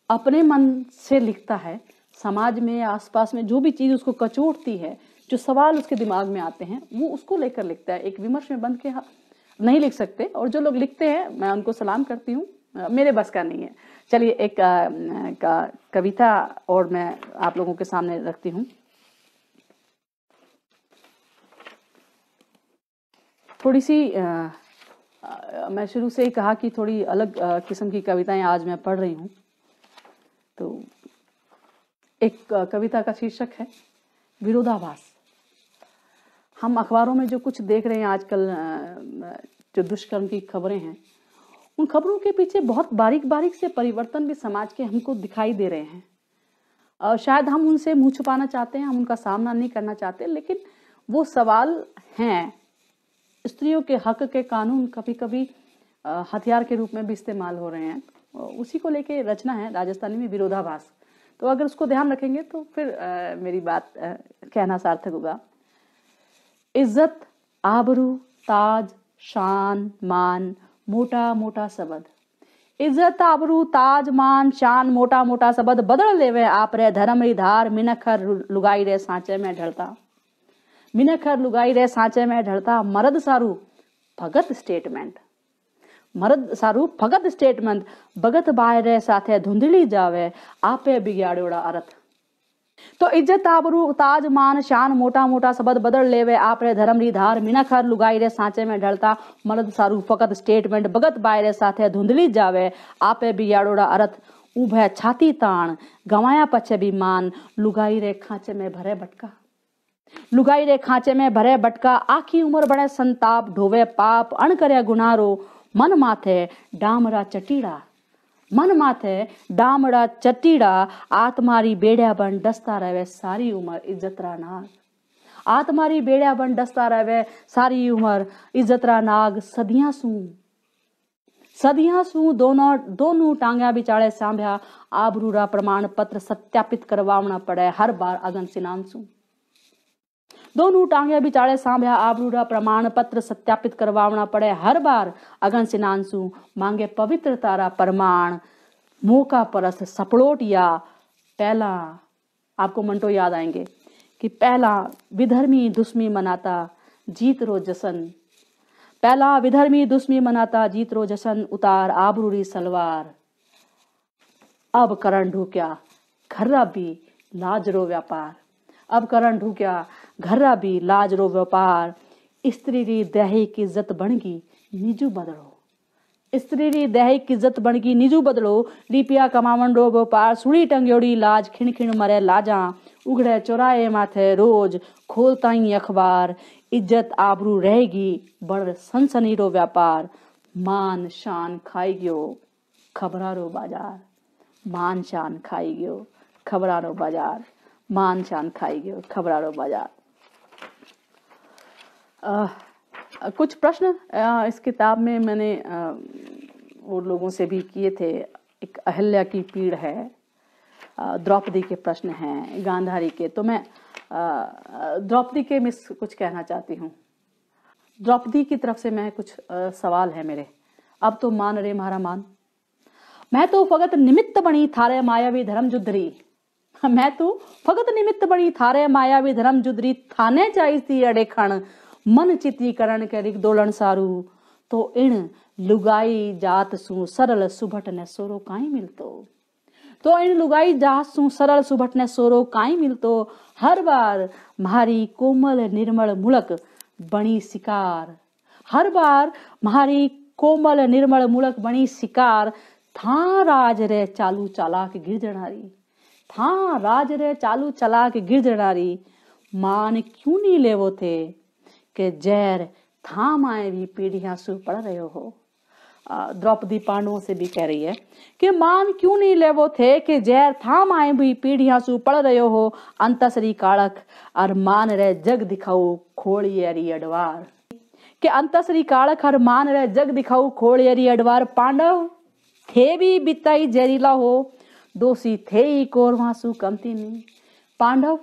अपने मन से लिखता है समाज में आसपास में जो भी चीज़ उसको कचोटती है जो सवाल उसके दिमाग में आते हैं वो उसको लेकर लिखता है एक विमर्श में बंद के नहीं लिख सकते और जो लोग लिखते हैं मैं उनको सलाम करती हूँ मेरे बस का नहीं है चलिए एक का कविता और मैं आप लोगों के सामने रखती हूँ थोड़ी सी आ, आ, मैं शुरू से ही कहा कि थोड़ी अलग किस्म की कविताएं आज मैं पढ़ रही हूँ तो एक आ, कविता का शीर्षक है विरोधाभास हम अखबारों में जो कुछ देख रहे हैं आजकल जो दुष्कर्म की खबरें हैं उन खबरों के पीछे बहुत बारीक बारीक से परिवर्तन भी समाज के हमको दिखाई दे रहे हैं और शायद हम उनसे मुंह छुपाना चाहते हैं हम उनका सामना नहीं करना चाहते लेकिन वो सवाल हैं स्त्रियों के हक के कानून कभी कभी हथियार के रूप में भी इस्तेमाल हो रहे हैं उसी को लेके रचना है राजस्थानी में विरोधाभास तो अगर उसको ध्यान रखेंगे तो फिर आ, मेरी बात आ, कहना सार्थक होगा इज्जत आबरू ताज शान मान મોટા મોટા શબ્દ ઇઝત આવરૂ તાજમાન શાન મોટા મોટા શબ્દ બદલ લેવે આપરે ધર્મ રી ધાર મિનખર લુગાઈ રે સાચે મે ઢળતા મિનખર લુગાઈ રે સાચે મે ઢળતા مرد સારૂ भगत સ્ટેટમેન્ટ مرد સારૂ भगत સ્ટેટમેન્ટ भगत બહાર રે સાથે ધુંધીળી જાવે આપે બિગ્યાડોડા અરત तो इज्जत आबरू ताज मान शान मोटा मोटा शब्द बदल ले वे आप रे धर्म री धार मिना खर लुगाई रे सांचे में ढलता मर्द सारू फकत स्टेटमेंट भगत बाय रे साथे धुंधली जावे आपे बियाड़ोड़ा अर्थ उभय छाती तान गवाया पछे भी मान लुगाई रे खांचे में भरे बटका लुगाई रे खाचे में भरे बटका आखी उम्र बड़े संताप ढोवे पाप अण गुनारो मन माथे डामरा चटीड़ा मन माथे डामड़ा चटीड़ा आत्मारी बेड़ा बन डसता रहे सारी उम्र इज्जतरा नाग आत्मारी बेड़िया बन डसता रहे सारी उम्र इज्जतरा नाग सदियां सु सदिया सु दोनों दोनों टांग बिचारे सांभ्या आबरूरा प्रमाण पत्र सत्यापित करवावना पड़े हर बार अगन सिनान सू दोनों टांगे बिचारे सांभ्या आबरूढ़ा प्रमाण पत्र सत्यापित करवावना पड़े हर बार अगन सिनांसु मांगे पवित्र तारा प्रमाण मोका परस सपलोट या पहला आपको मंटो याद आएंगे कि पहला विधर्मी दुश्मी मनाता जीत रो जसन पहला विधर्मी दुश्मी मनाता जीत रो जसन उतार आबरूरी सलवार अब करण ढूक्या खर्रा भी लाज रो व्यापार अब करण ढूक्या घर्रा भी लाज रो व्यापार स्त्री री दही की इज्जत बणगी निजू बदलो स्त्री री दही की इज्जत बनगी निजू बदलो लिपिया कमावन रो व्यापार सुड़ी टंग्योड़ी लाज खिण खिण मरे लाजा उगड़े चौराहे माथे रोज खोलता ही अखबार इज्जत आबरू रहेगी बड़ सनसनी रो व्यापार मान शान खाई गयो खबरा रो बाजार मान शान खाई गयो खबरा रो बाजार मान शान खाई गयो खबरा रो बाजार आ, कुछ प्रश्न आ, इस किताब में मैंने आ, वो लोगों से भी किए थे एक अहल्या की पीड़ है द्रौपदी के प्रश्न हैं गांधारी के तो मैं द्रौपदी के मिस कुछ कहना चाहती हूँ द्रौपदी की तरफ से मैं कुछ सवाल है मेरे अब तो मान रे मारा मान मैं तो फगत निमित्त बनी थारे मायावी धर्म जुदरी मैं तो फगत निमित्त बनी थारे मायावी धर्म जुदरी थाने चाहिए अड़े खण मन चिती करण के करिक दोलन सारू तो इन लुगाई जात सु सरल सुभट ने सोरो काई मिलतो तो इन लुगाई जात सु सरल सुभट ने सोरो काई मिलतो हर बार मारी कोमल निर्मल मुलक बनी शिकार हर बार मारी कोमल निर्मल मुलक बनी शिकार था राज रे चालू चालाक गिर जनारी था राज रे चालू चला के गिर जड़ारी मान क्यों नहीं लेवो थे के जैर थाम आए भी पीढ़िया सु पड़ रहे हो द्रौपदी पांडवों से भी कह रही है कि मान क्यों नहीं ले वो थे कि जहर थाम आए भी पीढ़िया सु पड़ रहे हो अंतसरी काड़क और मान रहे जग दिखाओ खोड़ी अरी अडवार के अंतसरी काड़क हर मान रहे जग दिखाओ खोड़ी अरी अडवार पांडव थे भी बिताई जहरीला हो दोषी थे ही कोर वासु कमती नहीं पांडव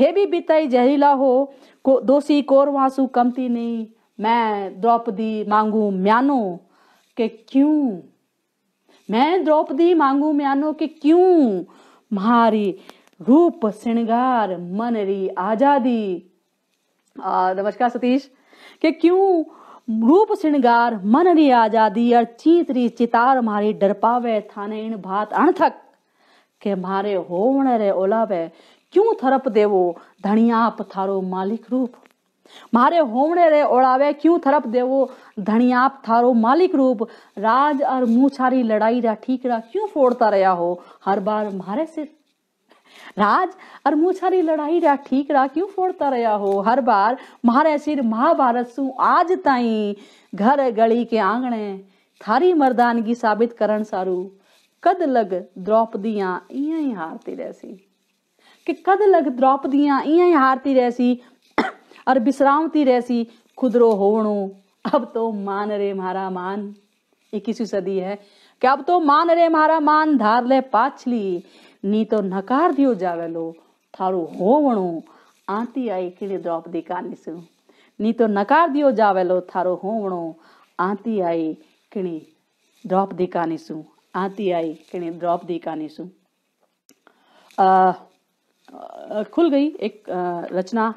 हे भी बिताई जहरीला हो को दोषी कोर वासु कमती नहीं मैं द्रौपदी मांगू म्यानो के क्यों मैं द्रौपदी मांगू म्यानो के क्यों मारी रूप श्रृंगार मन री आजादी नमस्कार सतीश के क्यों रूप श्रृंगार मन री आजादी और चीत री चितार मारी डरपावे थाने इन भात अणथक के मारे होवण रे ओलावे क्यों थरप देवो धनिया थारो मालिक रूप मारे होमड़े रे ओड़ावे क्यों थरप देवो धनिया थारो मालिक रूप राज और मुछारी लड़ाई रा ठीक रा क्यों फोड़ता रहा हो हर बार मारे सिर राज और मुछारी लड़ाई रा ठीक रा क्यों फोड़ता रहा हो हर बार मारे सिर महाभारत सु आज ताई घर गली के आंगणे थारी मर्दानगी साबित करण सारू कद लग द्रौपदियां इं ही हारती रहसी कि कद लग द्रौपदियाँ इं हारती रहसी और बिसरावती रहसी खुदरो होणो अब तो मान रे मारा मान इक्कीसवीं सदी है कि अब तो मान रे मारा मान धार ले पाछली नी तो नकार दियो जावे जावेलो थारो होवणो आती आई किड़े द्रौपदी का निसु नी तो नकार दियो जावे लो थारो होवणो आती आई किणी द्रौपदी का निसु आती आई किणी द्रौपदी का निसु अः खुल गई एक रचना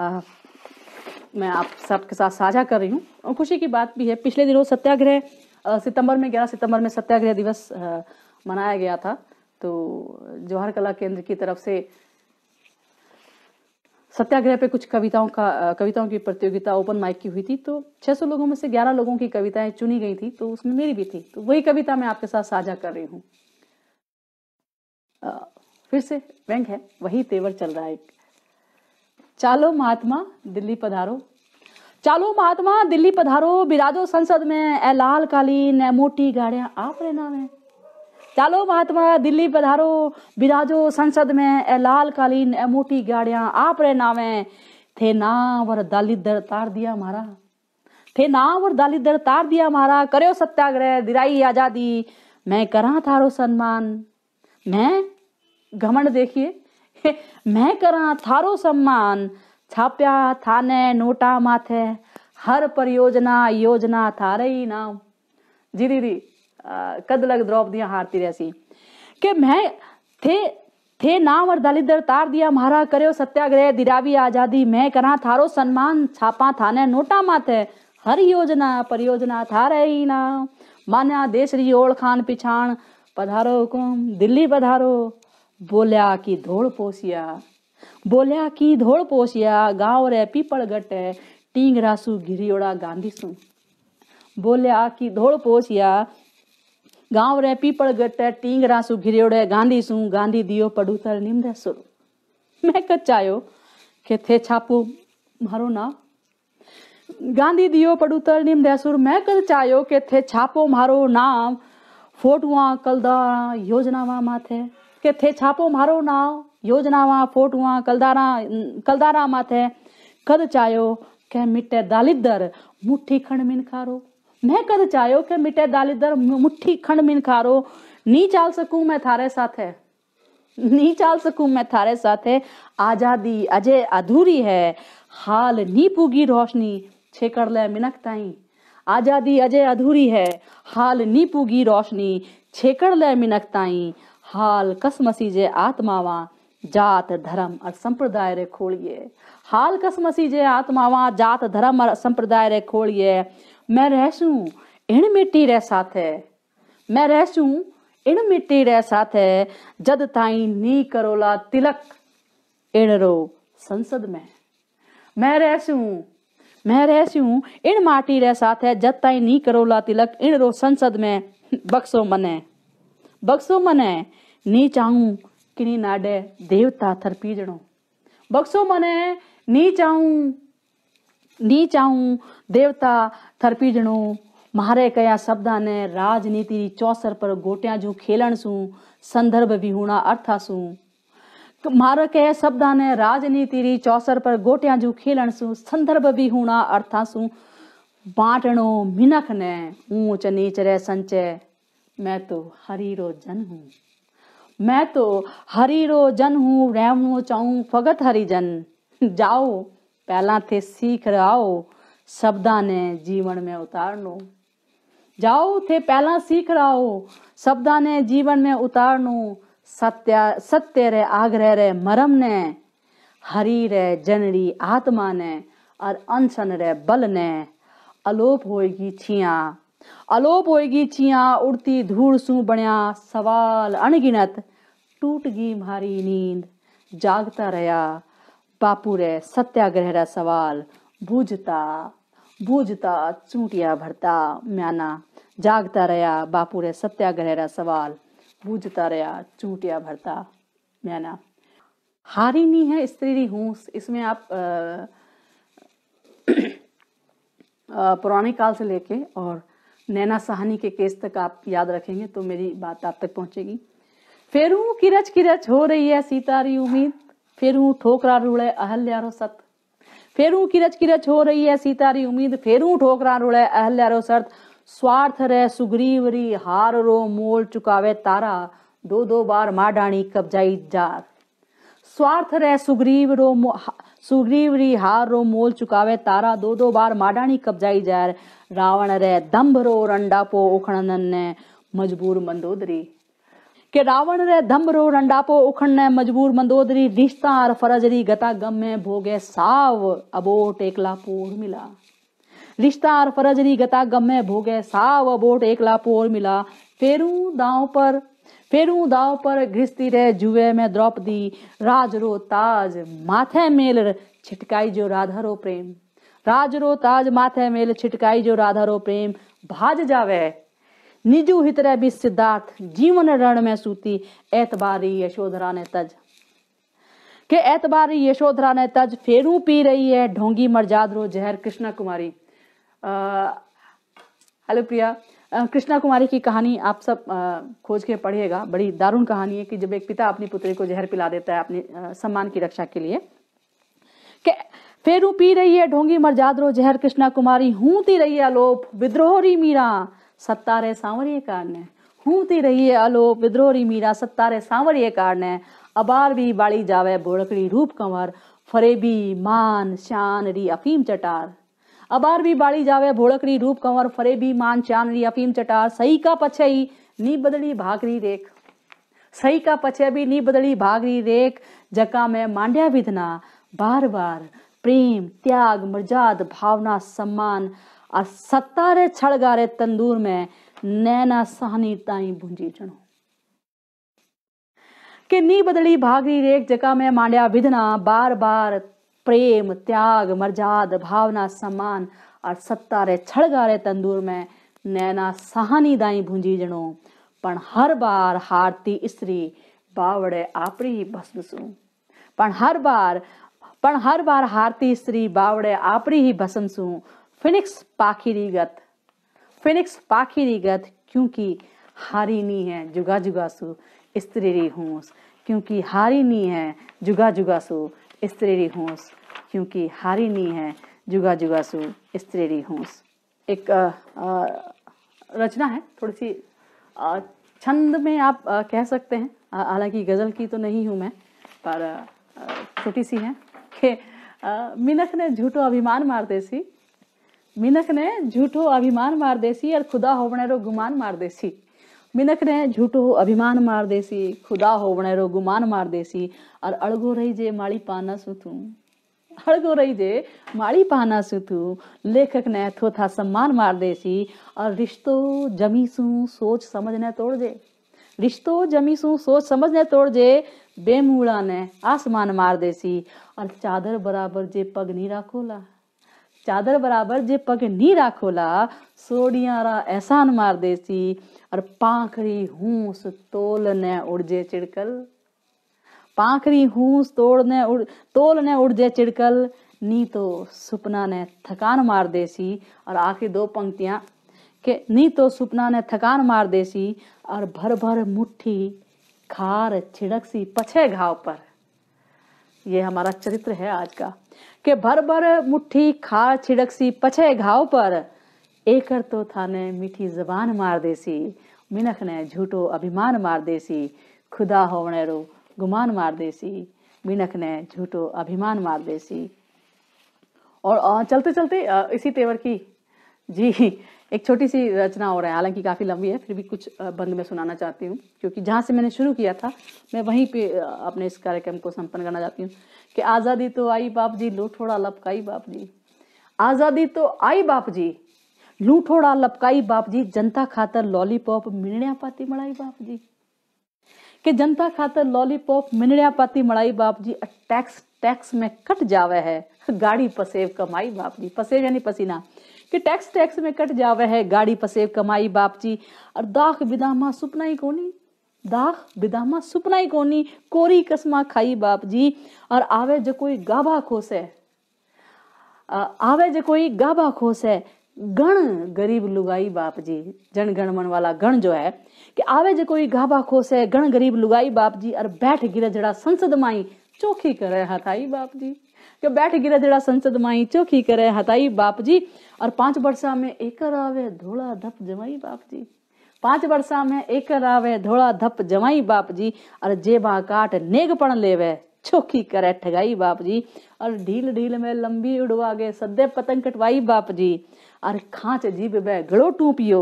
मैं आप सबके साथ साझा कर रही हूँ खुशी की बात भी है पिछले दिनों सत्याग्रह सितंबर में 11 सितंबर में सत्याग्रह दिवस मनाया गया था तो जवाहर कला केंद्र की तरफ से सत्याग्रह पे कुछ कविताओं का कविताओं की प्रतियोगिता ओपन माइक की हुई थी तो 600 लोगों में से 11 लोगों की कविताएं चुनी गई थी तो उसमें मेरी भी थी तो वही कविता मैं आपके साथ साझा कर रही हूँ फिर से व्यंग है वही तेवर चल रहा है चालो महात्मा दिल्ली पधारो चालो महात्मा दिल्ली पधारो बिराजो संसद में ए लाल कालीन ए मोटी गाड़िया आप नाम है चालो महात्मा दिल्ली पधारो बिराजो संसद में ए लाल कालीन ए मोटी गाड़िया आप नाम है थे नावर दालिदर दर तार दिया मारा थे नावर दालिदर दर तार दिया मारा करो सत्याग्रह दिराई आजादी मैं करा थारो सम्मान मैं घमंड देखिए मैं करा थारो सम्मान छाप्या थाने नोटा माथे हर परियोजना योजना थारे ही नाम जी दीदी कद लग द्रौपदियां हारती रहसी के मैं थे थे नाम और दलिदर तार दिया महारा करो सत्याग्रह दिरावी आजादी मैं करा थारो सम्मान छापा थाने नोटा माथे हर योजना परियोजना थारे ही नाम मान्या देश री ओड़ खान पिछाण पधारो हुकुम दिल्ली पधारो बोलिया की धोड़ पोसिया बोलिया की धोड़ पोसिया गाँव रे पीपलगट है टींग रासू ओड़ा गांधी सु बोलिया की धोड़ पोसिया गाँव रे पीपलगट है टींग रासू ओड़े गांधी सु गांधी दियो पडूतर निम्र सुर मैं कचायो के थे छापू मारो ना गांधी दियो पडूतर निम देसुर मैं कल चायो के थे छापो मारो नाम फोटुआ कलदा योजना माथे के थे छापो मारो नाव योजनावा फोटुआ कलदारा कलदारा माथे कद चाहो कह मिटे दालिदर मुट्ठी खंड मिनखारो मैं कद चायो के मिटे दालिदर मुट्ठी खंड मिनखारो नी चाल सकूं मैं थारे साथ है नी चाल सकूं मैं थारे साथ है आजादी अजय अधूरी है हाल नी पूगी रोशनी छेकड़ ले मिनक ताई आजादी अजय अधूरी है हाल नी पूगी रोशनी छेकड़ ले मिनक ताई हाल कस मसीजे आत्मावा जात धर्म और संप्रदाय रे खोलिए हाल कस मसीजे आत्मावा जात धर्म और संप्रदाय रे खोलिए मैं रहसू इन मिट्टी रे साथ है मैं रहसू इन मिट्टी रे साथ है जद ताई नी करोला तिलक इन रो संसद में मैं रहसू मैं रहसू इन माटी रह साथ है जद ताई नी करोला तिलक इन रो संसद में बक्सो मने बक्सो मने नी चाहू किनी नाडे देवता थरपी जणो बक्सो मने नी चाहू नी चाहू देवता थरपी जणो मारे कया शब्दा ने राजनीति री चौसर पर गोटिया जो खेलण सु संदर्भ भी होना अर्था सु मारे कह शब्दा ने राजनीति री चौसर पर गोटिया जो खेलण सु संदर्भ भी होना अर्था सु बाटणो मिनख ने ऊंच नीच रे संचय मैं तो हरी रो जन हूँ मैं तो हरिरो जन हूँ रैमो चाऊ फगत हरिजन जाओ पहला थे सीख रहाओ शब्दा ने जीवन में उतार लो जाओ थे पहला सीख रहाओ शब्दा ने जीवन में उतार लो सत्य सत्य रे आग्रह रे मरम ने हरी रे जनरी आत्मा ने और अनशन रे बल ने अलोप होएगी छिया अलोप होएगी छिया उड़ती धूल सू बण्या सवाल अनगिनत टूट गई म्हारी नींद जागता रहा बापू रे सत्याग्रह रा सवाल बूझता बूझता चूंटिया भरता म्याना जागता रहा बापू रे सत्याग्रह रा सवाल बूझता रहा चूंटिया भरता म्याना हारी नहीं है स्त्री री हूस इसमें आप पुराने काल से लेके और नैना साहनी के केस तक आप याद रखेंगे तो मेरी बात आप तक पहुंचेगी फिर किरच किरच हो रही है सीतारी उम्मीद फिर ठोकरा रुड़े अहल्यारो सत फिर किरच किरच हो रही है सीतारी उम्मीद फिर ठोकरा रुड़े अहल्यारो सत स्वार्थ रे सुग्रीव री हार रो मोल चुकावे तारा दो दो बार माडाणी डाणी कब्जाई जार स्वार्थ रे सुग्रीव रो सुग्रीव री हार रो मोल चुकावे तारा दो दो बार माडाणी कब्जाई जार रावण रे दम्भ रो रंडा पो उखणनन ने मजबूर मंदोदरी कि रावण रे रो रंडापो उखण ने मजबूर मंदोदरी रिश्तार फरजरी गता गम में भोगे साव अबोट एकला पोर मिला रिश्तार फरजरी गता गम में भोगे साव अबोट एक पोर मिला फेरू दाव पर फेरू दाव पर घिस्ती रे जुए में द्रौपदी राज रो ताज माथे मेल छिटकाई जो राधा रो प्रेम राज रो ताज माथे मेल छिटकाई जो राधा रो प्रेम भाज जावे निजु हितरे भी सिद्धार्थ जीवन रण में सूती ऐतबारी यशोधरा ने तज के ऐतबारी यशोधरा ने तज फेरू पी रही है ढोंगी रो जहर कृष्णा कुमारी हेलो प्रिया कृष्णा कुमारी की कहानी आप सब आ, खोज के पढ़िएगा बड़ी दारुण कहानी है कि जब एक पिता अपनी पुत्री को जहर पिला देता है अपने सम्मान की रक्षा के लिए के फेरू पी रही है ढोंगी रो जहर कृष्णा कुमारी हूंती रही है आलोप विद्रोहरी मीरा सत्ता रे सांवरिए कारण है हूँ रही है अलो विद्रोही मीरा सत्ता रे सांवरिए कारण है अबार भी बाड़ी जावे बोड़कड़ी रूप कंवर फरेबी मान शान री अफीम चटार अबार भी बाड़ी जावे भोड़कड़ी रूप कंवर फरेबी मान चान री अफीम चटार सही का पछे ही नी बदली भागरी रेख सही का पछे भी नी बदली भागरी रेख जका में मांड्या विधना बार बार प्रेम त्याग मर्जाद भावना सम्मान आ सतारे छड़गारे तंदूर में नैना सहनी ताई भुंजी जणो के नी बदली भागरी रेख जका में मांडिया विधना बार बार प्रेम त्याग मर्जाद भावना सम्मान और सत्ता रे छड़गारे तंदूर में नैना सहानी दाई भूंजी जनो पण हर बार हारती स्त्री बावड़े आपरी भस्म भस्मसू पण हर बार पण हर बार हारती स्त्री बावड़े आपरी ही भस्म भस्मसू फिनिक्स पाखीरीगत फिनिक्स पाखीरीगत क्योंकि हारिनी है जुगा जुगासु स्त्री होंस क्योंकि हारिनी है जुगा जुगासु स्त्री होंस क्योंकि हारिनी है जुगा जुगासु स्त्री होंस एक आ, आ, रचना है थोड़ी सी आ, छंद में आप आ, कह सकते हैं हालांकि गज़ल की तो नहीं हूं मैं पर छोटी सी है कि मिनख ने झूठो अभिमान मारते सी मिनक ने झूठो अभिमान मार देसी और खुदा होवने रो गुमान मार देसी मिनक ने झूठो अभिमान मार देसी खुदा होवने रो गुमान मार देसी और अड़गो रही जे माड़ी पाना सुथू अड़गो रही जे माड़ी पाना सुथू लेखक ने थोथा सम्मान मार देसी और रिश्तो जमीसू सोच समझ ने तोड़ जे रिश्तो जमीसू सोच समझ ने तोड़ जे बेमूड़ा ने आसमान मार देसी और चादर बराबर जे पगनी नहीं राखोला चादर बराबर ચાદર બરાબર જે પગની રાખોલા સોડિયારા એસાન માર દેસી और पाखरी हूस तोल ने उड़जे चिड़कल पाखरी हूस तोड़ ने उड़ तोल ने उड़जे चिड़कल नी तो सपना ने थकान मार देसी और आखिर दो पंक्तियां के नी तो सपना ने थकान मार देसी और भर भर मुट्ठी खार छिड़क सी पछे घाव पर ये हमारा चरित्र है आज का के भर भर मुट्ठी खार छिड़क सी पछे घाव पर एकर तो थाने मीठी जबान मार देसी मिनख ने झूठो अभिमान मार देसी खुदा होने रो गुमान मार देसी मिनख ने झूठो अभिमान मार देसी और चलते चलते इसी तेवर की जी एक छोटी सी रचना हो रहा है हालांकि काफ़ी लंबी है फिर भी कुछ बंद में सुनाना चाहती हूँ क्योंकि जहाँ से मैंने शुरू किया था मैं वहीं पे अपने इस कार्यक्रम को संपन्न करना चाहती हूँ कि आज़ादी तो आई बाप जी लूठोड़ा लपकाई बाप जी आज़ादी तो आई बाप जी लूठोड़ा लपकाई बाप जी जनता खातर लॉलीपॉप मिलने पाती मड़ाई बाप जी कि जनता खातर लॉलीपॉप मिनड़िया पाती मड़ाई बाप जी टैक्स टैक्स में कट जावे है गाड़ी पसेव कमाई बाप जी पसेव यानी पसीना कि टैक्स टैक्स में कट जावे है गाड़ी पसेव कमाई बाप जी और दाख विदामा सुपना ही कोनी दाख बिदामा सुपना ही कोनी कोरी कसमा खाई बाप जी और आवे जो कोई गाभा खोस है आवे जो कोई गाभा खोस है गण गरीब लुगाई बाप जी जन गण मन वाला गण जो है कि आवे जो कोई गाभा खोस है गण गरीब लुगाई बाप जी और बैठ गिरा जड़ा संसद माई चौखी करे हथाई बाप जी कि बैठ गिरा जड़ा संसद माई चौखी करे हथाई बाप जी और पांच वर्षा में एकर आवे धोला धप जमाई बाप जी पांच वर्षा में एक रावे धोड़ा धप जमाई बाप जी और जेबा काट नेग पण लेवे छोखी करे ठगाई बाप जी और ढील ढील में लंबी उड़वा गे सदे पतंग कटवाई बाप जी और खाच जीब बे गड़ो टूपियो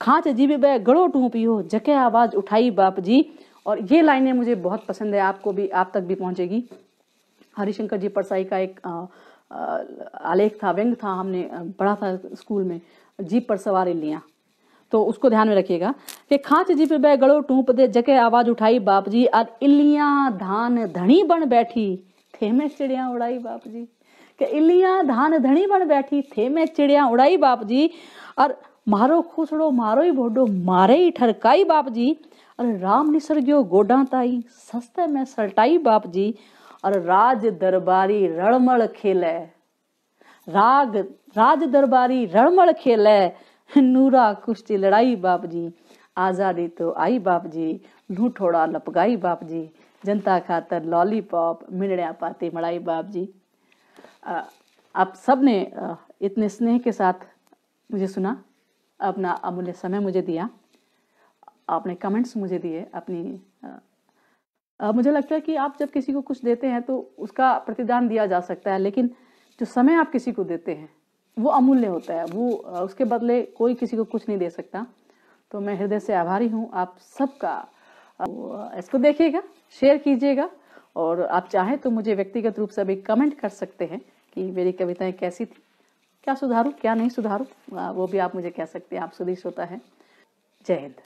खाच जीब बे गड़ो टूपियो जके आवाज उठाई बाप जी और ये लाइनें मुझे बहुत पसंद है आपको भी आप तक भी पहुंचेगी हरिशंकर जी परसाई का एक आ, आलेख था व्यंग था हमने पढ़ा था स्कूल में जीप पर सवारी लिया तो उसको ध्यान में रखिएगा कि खांच जिप बे गड़ो टूप दे जके आवाज उठाई बाप जी और इलिया धान धनी बन बैठी थे में चिड़िया उड़ाई बाप जी के इलिया धान धनी बन बैठी थे में चिड़िया उड़ाई बाप जी और मारो खुसड़ो मारो ही भोडो मारे ही ठरकाई बाप जी और राम निसर गयो गोडा ताई सस्ते में सलटाई बाप जी और राज दरबारी रणमल खेले राग राज दरबारी रणमल खेले नूरा कुश्ती लड़ाई बाप जी आज़ादी तो आई बाप जी लूठोड़ा लपगाई बाप जी जनता खातर लॉलीपॉप मिलड़िया पाते मड़ाई बाप जी आप सब ने इतने स्नेह के साथ मुझे सुना अपना अमूल्य समय मुझे दिया आपने कमेंट्स मुझे दिए अपनी आ, मुझे लगता है कि आप जब किसी को कुछ देते हैं तो उसका प्रतिदान दिया जा सकता है लेकिन जो समय आप किसी को देते हैं वो अमूल्य होता है वो उसके बदले कोई किसी को कुछ नहीं दे सकता तो मैं हृदय से आभारी हूँ आप सबका इसको देखिएगा शेयर कीजिएगा और आप चाहें तो मुझे व्यक्तिगत रूप से अभी कमेंट कर सकते हैं कि मेरी कविताएं कैसी थी क्या सुधारूँ क्या नहीं सुधारूँ वो भी आप मुझे कह सकते हैं आप सुदेश होता है जय हिंद